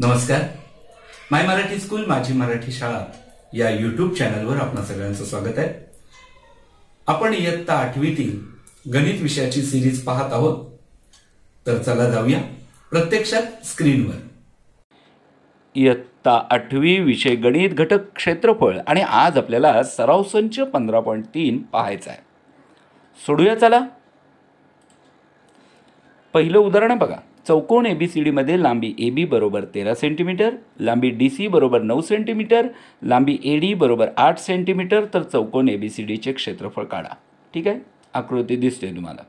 नमस्कार माय मराठी स्कूल माझी मराठी शाळा या युट्यूब चॅनलवर आपण सगळ्यांचं स्वागत आहे आपण इयत्ता आठवीतील गणित विषयाची सिरीज पाहत आहोत तर चला जाऊया प्रत्यक्षात स्क्रीनवर इयत्ता आठवी विषय गणित घटक क्षेत्रफळ आणि आज आपल्याला सराव संच पंधरा पॉईंट तीन पाहायचा आहे सोडूया चला पहिलं उदाहरण बघा चौकोन ए बी सी डीमध्ये लांबी ए बी बरोबर तेरा सेंटीमीटर लांबी डी सी बरोबर नऊ सेंटीमीटर लांबी ए डी बरोबर आठ सेंटीमीटर तर चौकोन ए बी सी डीचे क्षेत्रफळ काढा ठीक आहे आकृती दिसते तुम्हाला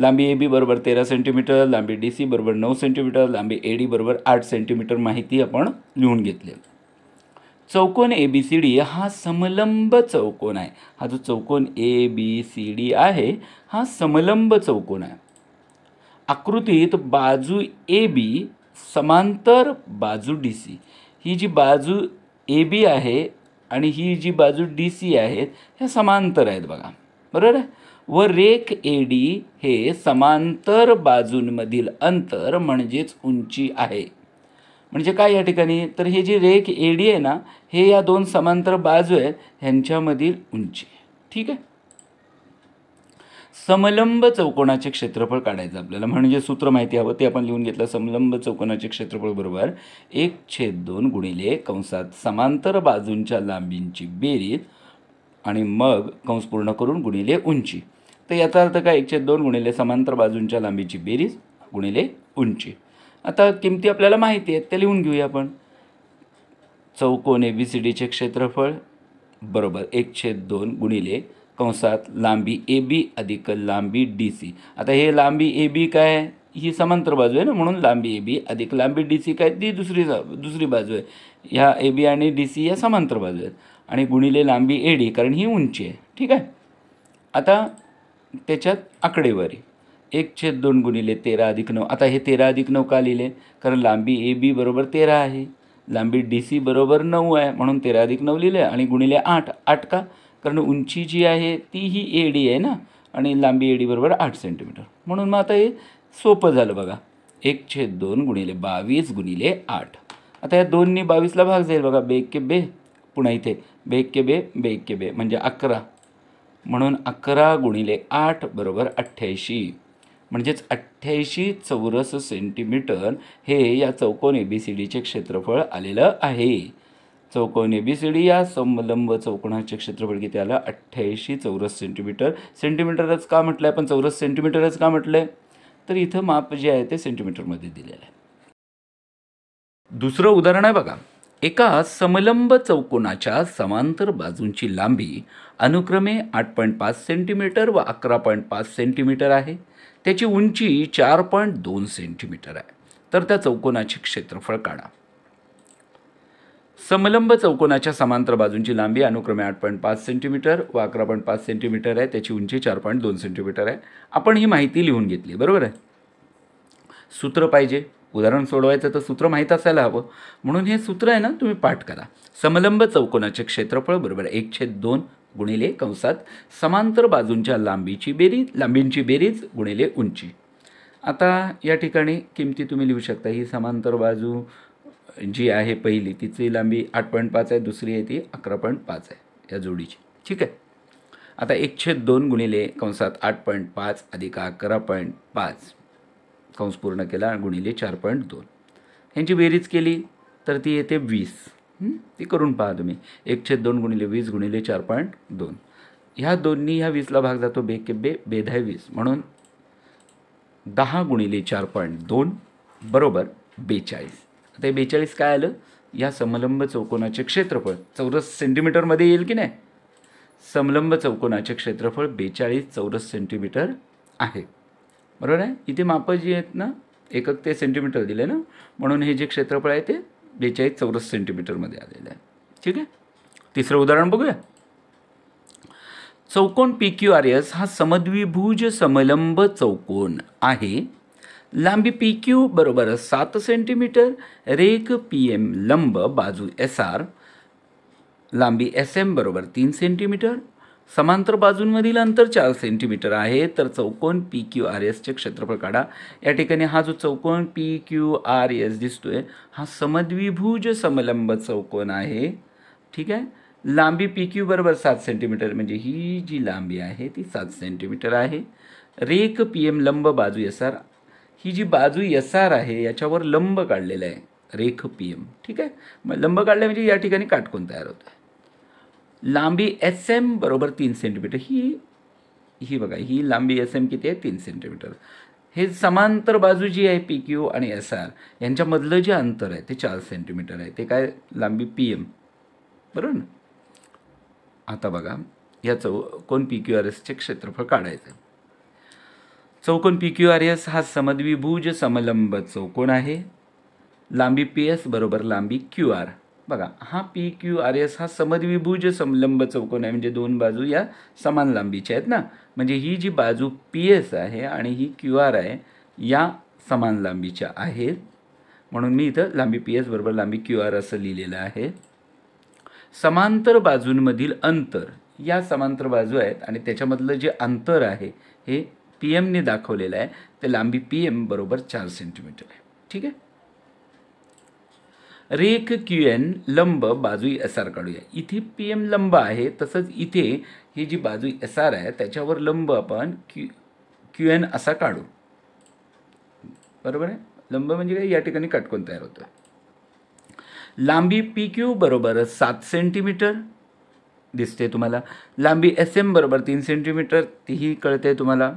लांबी ए बी बरोबर तेरा सेंटीमीटर लांबी डी सी बरोबर नऊ सेंटीमीटर लांबी ए डी बरोबर आठ सेंटीमीटर माहिती आपण लिहून घेतली चौकोन ए बी सी डी हा समलंब चौकोन आहे हा जो चौकोन ए बी सी डी आहे हा समलंब चौकोन आहे आकृतीत बाजू ए बी समांतर बाजू डी सी ही जी बाजू ए बी आहे आणि ही जी बाजू डी सी आहे हे समांतर आहेत बघा बरोबर आहे व रेख ए डी हे समांतर बाजूंमधील अंतर म्हणजेच उंची आहे म्हणजे काय या ठिकाणी तर हे जी रेख ए डी आहे ना हे या दोन समांतर बाजू आहेत ह्यांच्यामधील उंची ठीक आहे समलंब चौकोनाचे क्षेत्रफळ काढायचं आपल्याला म्हणजे सूत्र माहिती हवं ते आपण लिहून घेतलं समलंब चौकोनाचे क्षेत्रफळ बरोबर एक छेद दोन गुणिले कंसात समांतर बाजूंच्या लांबींची बेरीज आणि मग कंस पूर्ण करून गुणिले उंची तर याचा अर्थ काय एक छेद दोन गुणिले समांतर बाजूंच्या लांबीची बेरीज गुणिले उंची आता किमती आपल्याला माहिती आहेत त्या लिहून घेऊया आपण चौकोन ए बी सी डीचे क्षेत्रफळ बरोबर एक छेद दोन गुणिले कंसात लांबी ए बी अधिक लांबी डी सी आता हे लांबी ए बी काय ही समांतर बाजू आहे ना म्हणून लांबी ए बी अधिक लांबी डी सी काय ती दुसरी दुसरी बाजू आहे ह्या ए बी आणि डी सी या समांतर बाजू आहेत आणि गुणिले लांबी ए डी कारण ही उंची आहे ठीक आहे आता त्याच्यात आकडेवारी एक छेद दोन गुणिले तेरा अधिक नऊ आता हे तेरा अधिक नऊ का लिहिले कारण लांबी ए बी बरोबर तेरा आहे लांबी डी सी बरोबर नऊ आहे म्हणून तेरा अधिक नऊ लिहिले आणि गुणिले आठ आठ का कारण उंची जी आहे ती ही ए आहे ना आणि लांबी एडी बरोबर आठ सेंटीमीटर म्हणून मग आता हे सोपं झालं बघा एक छेद दोन गुणिले बावीस गुणिले आठ आता या दोन्ही बावीसला भाग जाईल बघा बे के बे पुन्हा इथे बे के बे बे के बे म्हणजे अकरा म्हणून अकरा गुणिले आठ बरोबर अठ्ठ्याऐंशी म्हणजेच अठ्ठ्याऐंशी चौरस सेंटीमीटर हे या चौकोन ए बी सी डीचे क्षेत्रफळ आलेलं आहे चौकोनी डी या समलंब चौकोनाचे क्षेत्रफळ किती आलं अठ्ठ्याऐंशी चौरस सेंटीमीटर सेंटीमीटरच का म्हटलं आहे पण चौरस सेंटीमीटरच का म्हटलं आहे तर इथं माप जे आहे ते सेंटीमीटरमध्ये दिलेलं आहे दुसरं उदाहरण आहे बघा एका समलंब चौकोनाच्या समांतर बाजूंची लांबी अनुक्रमे आठ पॉईंट पाच सेंटीमीटर व अकरा पॉईंट पाच सेंटीमीटर आहे त्याची उंची चार पॉईंट दोन सेंटीमीटर आहे तर त्या चौकोनाचे क्षेत्रफळ काढा समलंब चौकोनाच्या समांतर बाजूंची लांबी अनुक्रमे आठ पॉईंट पाच सेंटीमीटर व अकरा पॉईंट पाच सेंटीमीटर आहे त्याची उंची चार पॉईंट दोन सेंटीमीटर आहे आपण ही माहिती लिहून घेतली बरोबर आहे सूत्र पाहिजे उदाहरण सोडवायचं तर सूत्र माहीत असायला हवं म्हणून हे सूत्र आहे ना तुम्ही पाठ करा समलंब चौकोनाचे क्षेत्रफळ बरोबर एक छेद दोन गुणिले कंसात समांतर बाजूंच्या लांबीची बेरीज लांबींची बेरीज गुणिले उंची आता या ठिकाणी किमती तुम्ही लिहू शकता ही समांतर बाजू जी आहे पहिली तिची लांबी आठ पॉईंट पाच आहे दुसरी आहे ती अकरा पॉईंट पाच आहे या जोडीची ठीक आहे आता छेद दोन गुणिले कंसात आठ पॉईंट पाच अधिक अकरा पॉईंट पाच कंस पूर्ण केला गुणिले चार पॉईंट दोन ह्यांची बेरीज केली तर ती येते वीस ती करून पहा तुम्ही छेद दोन गुणिले वीस गुणिले चार पॉईंट दोन ह्या दोन्ही ह्या वीसला भाग जातो बे के बे बेधाय वीस म्हणून दहा गुणिले चार पॉईंट दोन बरोबर बेचाळीस आता हे बेचाळीस काय आलं या समलंब चौकोनाचे क्षेत्रफळ चौरस सेंटीमीटरमध्ये येईल की नाही समलंब चौकोनाचे क्षेत्रफळ बेचाळीस चौरस सेंटीमीटर आहे बरोबर आहे इथे मापं जी आहेत ना एकक ते सेंटीमीटर दिले ना म्हणून हे जे क्षेत्रफळ आहे ते बेचाळीस चौरस सेंटीमीटरमध्ये आलेलं आहे ठीक आहे तिसरं उदाहरण बघूया चौकोन पी क्यू आर एस हा समद्विभुज समलंब चौकोन आहे लांबी पी क्यू बरोबर सात सेंटीमीटर रेख पी एम लंब बाजू एस आर लांबी एस एम बरोबर तीन सेंटीमीटर समांतर बाजूंमधील अंतर चार सेंटीमीटर आहे तर चौकोन पी क्यू आर एसचे क्षेत्रफळ काढा या ठिकाणी हा जो चौकोन पी क्यू आर एस दिसतो आहे हा समद्विभुज समलंब चौकोन आहे ठीक आहे लांबी पी क्यू बरोबर सात सेंटीमीटर म्हणजे ही जी लांबी आहे ती सात सेंटीमीटर आहे रेख पी एम लंब बाजू एस आर ही जी बाजू यसार आहे याच्यावर लंब काढलेला आहे रेख पी एम ठीक आहे मग लंब काढले म्हणजे या ठिकाणी काटकोन तयार होतं लांबी एस एम बरोबर तीन सेंटीमीटर ही ही बघा ही लांबी एस एम किती आहे तीन सेंटीमीटर हे समांतर बाजू जी आहे पी क्यू आणि एस आर यांच्यामधलं जे अंतर आहे ते चार सेंटीमीटर आहे ते काय लांबी पी एम बरोबर ना आता बघा चौ कोण पी क्यू आर एसचे क्षेत्रफळ काढायचं चौकोन पी क्यू आर एस हा समद्विभुज समलंब चौकोन आहे लांबी पी एस बरोबर लांबी क्यू आर बघा हा पी क्यू आर एस हा समद्विभुज समलंब चौकोन आहे म्हणजे दोन बाजू या समान लांबीच्या आहेत ना म्हणजे ही जी बाजू पी एस आहे आणि ही क्यू आर आहे या समान लांबीच्या आहेत म्हणून मी इथं लांबी पी एस बरोबर लांबी क्यू आर असं लिहिलेलं आहे समांतर बाजूंमधील अंतर या समांतर बाजू आहेत आणि त्याच्यामधलं जे अंतर आहे हे पी एमने दाखवलेलं आहे ते लांबी पी एम बरोबर चार सेंटीमीटर आहे ठीक आहे रेख क्यू एन लंब बाजू एस आर काढूया इथे पी एम लंब आहे तसंच इथे ही जी बाजू एस आर आहे त्याच्यावर लंब आपण क्यू क्यू एन असा काढू बरोबर आहे लंब म्हणजे काय या ठिकाणी काटकून तयार होतो लांबी पी क्यू बरोबर सात सेंटीमीटर दिसते तुम्हाला लांबी एस एम बरोबर तीन सेंटीमीटर तीही कळते तुम्हाला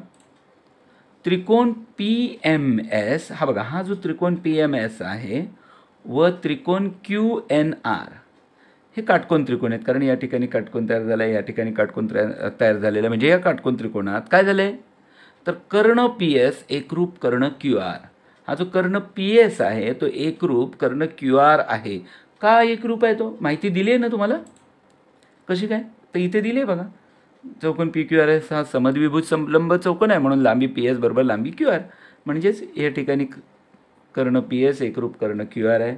त्रिकोण पी एम एस हा बघा हा जो त्रिकोण पी एम एस आहे व त्रिकोण क्यू एन आर हे काटकोण त्रिकोण आहेत कारण या ठिकाणी काटकोण तयार झालं आहे या ठिकाणी काटकोण तयार झालेलं म्हणजे या काटकोण त्रिकोणात काय झालं आहे तर कर्ण पी एस एकरूप कर्ण क्यू आर हा जो कर्ण पी एस आहे तो एकरूप कर्ण क्यू आर आहे का एकरूप आहे तो माहिती दिली आहे ना तुम्हाला कशी काय तर इथे दिली आहे बघा चौकोन पी क्यू आर एस हा समद्विभुज संलंब चौकोन आहे म्हणून लांबी पी एस बरोबर लांबी क्यू आर म्हणजेच या ठिकाणी करणं पी एस एकरूप करणं क्यू आर आहे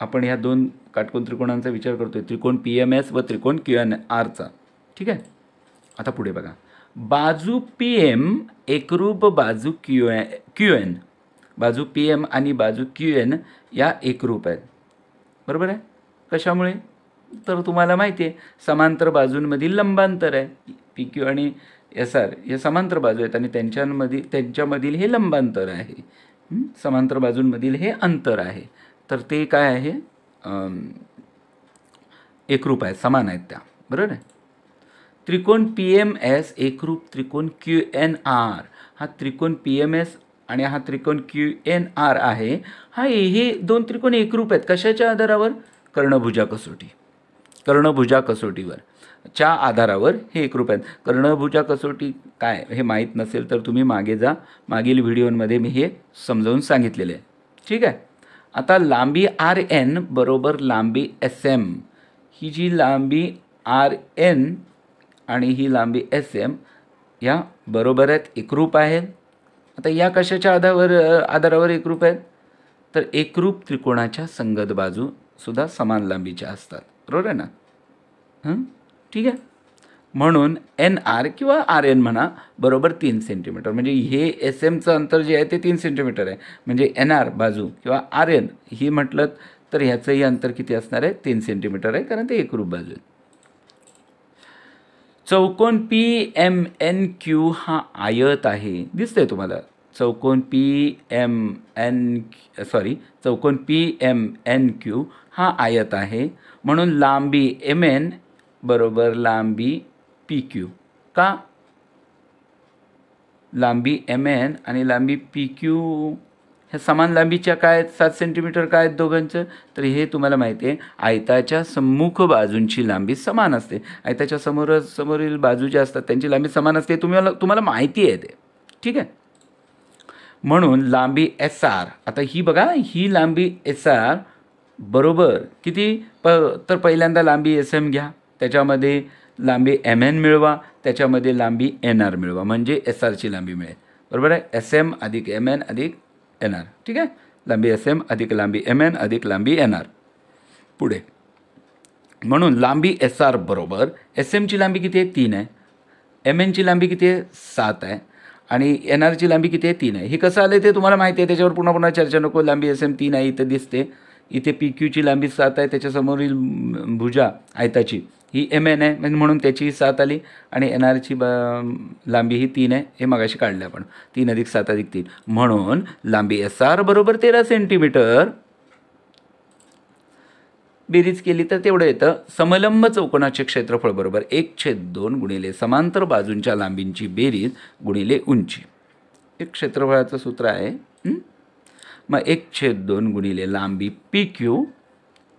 आपण ह्या दोन काटकोन त्रिकोणांचा विचार करतोय त्रिकोण पी एम एस व त्रिकोण क्यू एन आरचा ठीक आहे आता पुढे बघा बाजू पी एम एकरूप बाजू क्यू ए क्यू एन बाजू पी एम आणि बाजू क्यू एन या एकरूप आहेत बरोबर आहे कशामुळे तर तुम्हाला माहिती आहे समांतर बाजूंमधील लंबांतर आहे पी क्यू आणि एस आर हे समांतर बाजू आहेत आणि त्यांच्यामधील त्यांच्यामधील हे लंबांतर आहे समांतर बाजूंमधील हे अंतर आहे तर ते काय आहे एकरूप आहेत समान आहेत त्या बरोबर आहे त्रिकोण पी एम एस एकरूप त्रिकोण क्यू एन आर हा त्रिकोण पी एम एस आणि हा त्रिकोण क्यू एन आर आहे हा हे दोन त्रिकोण एकरूप आहेत कशाच्या आधारावर कर्णभुजा कसोटी कर्णभुजा कसोटीवर च्या आधारावर हे एकरूप आहेत कर्णभुजा कसोटी काय हे माहीत नसेल तर तुम्ही मागे जा मागील व्हिडिओमध्ये मी हे समजावून सांगितलेले आहे ठीक आहे आता लांबी आर एन बरोबर लांबी एस एम ही जी लांबी आर एन आणि ही लांबी एस एम या बरोबर आहेत एकरूप आहेत आता या कशाच्या आधारावर आधारावर एकरूप आहेत तर एकरूप त्रिकोणाच्या संगत बाजूसुद्धा समान लांबीच्या असतात बरोबर आहे ना ठीक आहे म्हणून एन आर किंवा आर एन म्हणा बरोबर तीन सेंटीमीटर म्हणजे हे एस एमचं अंतर जे आहे ते तीन सेंटीमीटर आहे म्हणजे एन आर बाजू किंवा आर एन ही म्हटलं तर ह्याचंही अंतर किती असणार आहे तीन सेंटीमीटर आहे कारण ते एकरूप बाजू चौकोन पी एम एन क्यू हा आयत आहे दिसतंय तुम्हाला चौकोन पी एम एन सॉरी चौकोन पी एम एन क्यू हा आयत आहे म्हणून लांबी एम एन बरोबर लांबी पी क्यू का लांबी एम एन आणि लांबी पी क्यू ह्या समान लांबीच्या काय आहेत सात सेंटीमीटर काय आहेत दोघांचं तर हे तुम्हाला माहिती आहे आयताच्या समुख बाजूंची लांबी समान असते आयताच्या समोर समोरील बाजू ज्या असतात त्यांची लांबी समान असते तुम्हाला तुम्हाला माहिती आहे ते ठीक आहे म्हणून लांबी एस आर आता ही बघा ही लांबी एस आर बरोबर किती प तर पहिल्यांदा लांबी एस एम घ्या त्याच्यामध्ये लांबी एम एन मिळवा त्याच्यामध्ये लांबी एन आर मिळवा म्हणजे एस आरची लांबी मिळेल बरोबर आहे एस एम अधिक एम एन अधिक एन आर ठीक आहे लांबी एस एम अधिक लांबी एम एन अधिक लांबी एन आर पुढे म्हणून लांबी एस आर बरोबर एस एमची लांबी किती आहे तीन आहे एम एनची लांबी किती आहे सात आहे आणि एन आरची लांबी किती आहे तीन आहे हे कसं आलं ते तुम्हाला माहिती आहे त्याच्यावर पुन्हा पुन्हा चर्चा नको लांबी एस एम तीन आहे इथं दिसते इथे पी क्यूची लांबी सात आहे त्याच्यासमोरील भुजा आयताची ही एम एन आहे म्हणजे म्हणून त्याची सात आली आणि एन आरची ब लांबी ही तीन आहे हे मगाशी काढलं आपण तीन अधिक सात अधिक तीन म्हणून लांबी एस आर बरोबर तेरा सेंटीमीटर बेरीज केली तर तेवढं येतं समलंब चौकोनाचे क्षेत्रफळ बरोबर एक छेद दोन गुणिले समांतर बाजूंच्या लांबींची बेरीज गुणिले उंची एक क्षेत्रफळाचं सूत्र आहे मग एक छेद दोन गुणिले लांबी पी क्यू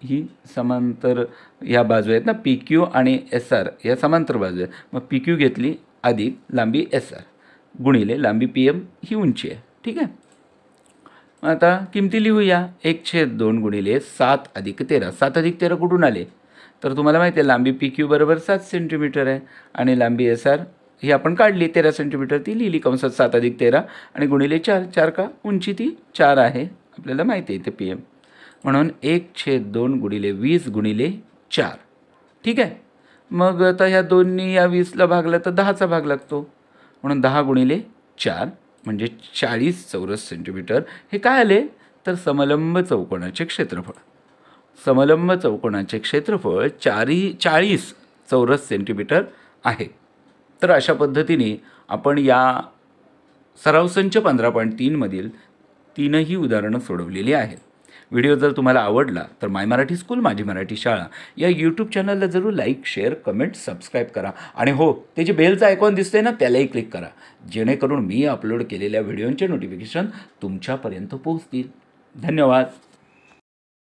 ही समांतर ह्या बाजू आहेत ना पी क्यू आणि एस आर या समांतर बाजू आहेत मग पी क्यू घेतली अधिक लांबी एस आर गुणिले लांबी पी एम ही उंची आहे ठीक आहे आता किमती लिहूया एक छेद दोन गुणिले सात अधिक तेरा सात अधिक तेरा कुठून आले तर तुम्हाला माहिती आहे लांबी पी क्यू बरोबर सात सेंटीमीटर आहे आणि लांबी एस आर ही आपण काढली तेरा सेंटीमीटर ती लिहिली कंसात सात अधिक तेरा आणि गुणिले चार चार का उंची ती चार आहे आपल्याला माहिती आहे ते पी एम म्हणून एक छेद दोन गुणिले वीस गुणिले चार ठीक आहे मग आता ह्या दोन्ही या वीसला भागला तर दहाचा भाग लागतो म्हणून दहा गुणिले चार म्हणजे चाळीस चौरस सेंटीमीटर हे काय आले तर समलंब चौकोणाचे क्षेत्रफळ समलंब चौकोनाचे क्षेत्रफळ चारी चाळीस चौरस सेंटीमीटर आहे तर अशा पद्धतीने आपण या सरावसंच पंधरा पॉईंट तीनमधील तीनही उदाहरणं सोडवलेली आहेत व्हिडिओ जर तुम्हाला आवडला तर माय मराठी स्कूल माझी मराठी शाळा या यूट्यूब चॅनलला जरूर लाईक शेअर कमेंट सबस्क्राईब करा आणि हो ते जे बेलचं आयकॉन दिसतंय ना त्यालाही क्लिक करा जेणेकरून मी अपलोड केलेल्या व्हिडिओंचे नोटिफिकेशन तुमच्यापर्यंत पोहोचतील धन्यवाद